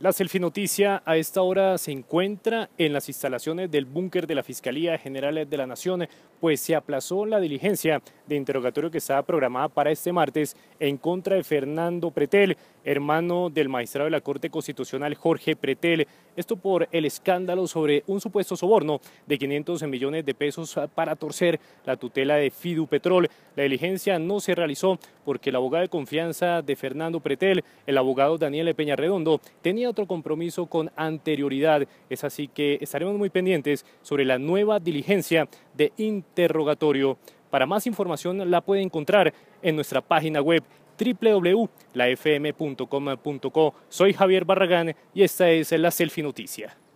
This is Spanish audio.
La selfie noticia a esta hora se encuentra en las instalaciones del búnker de la Fiscalía General de la Nación, pues se aplazó la diligencia de interrogatorio que estaba programada para este martes en contra de Fernando Pretel, hermano del magistrado de la Corte Constitucional Jorge Pretel. Esto por el escándalo sobre un supuesto soborno de 500 millones de pesos para torcer la tutela de Fidu Petrol. La diligencia no se realizó porque el abogado de confianza de Fernando Pretel, el abogado Daniel Peña Redondo, tenía otro compromiso con anterioridad. Es así que estaremos muy pendientes sobre la nueva diligencia de interrogatorio. Para más información la puede encontrar en nuestra página web www.lafm.com.co. Soy Javier Barragán y esta es la Selfie Noticia.